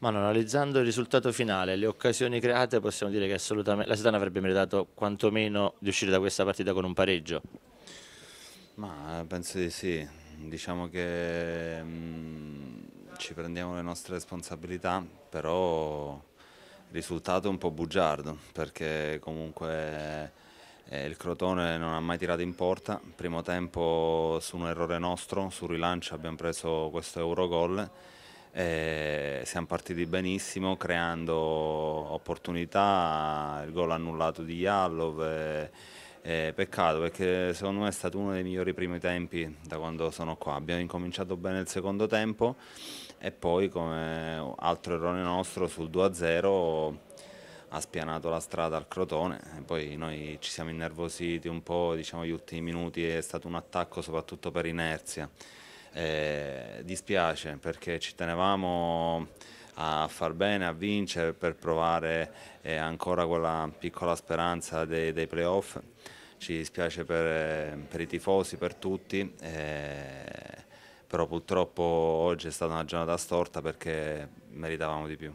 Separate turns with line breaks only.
Ma analizzando il risultato finale, le occasioni create, possiamo dire che assolutamente la Sedana avrebbe meritato quantomeno di uscire da questa partita con un pareggio. Ma eh, penso di sì, diciamo
che mh, mm, ci prendiamo le nostre responsabilità, però il risultato è un po' bugiardo, perché comunque eh, il Crotone non ha mai tirato in porta, primo tempo su un errore nostro, sul rilancio abbiamo preso questo Eurogol e eh, siamo partiti benissimo creando opportunità, il gol annullato di Yallov. E, eh, e eh, peccato perché secondo me è stato uno dei migliori primi tempi da quando sono qua. Abbiamo incominciato bene il secondo tempo e poi come altro errore nostro sul 2-0 ha spianato la strada al Crotone e poi noi ci siamo innervositi un po', diciamo gli ultimi minuti è stato un attacco soprattutto per inerzia. Eh, dispiace perché ci tenevamo a far bene, a vincere per provare eh, ancora quella piccola speranza dei, dei playoff. Ci dispiace per, per, i tifosi, per tutti, eh, però purtroppo oggi è stata una giornata storta perché meritavamo di più.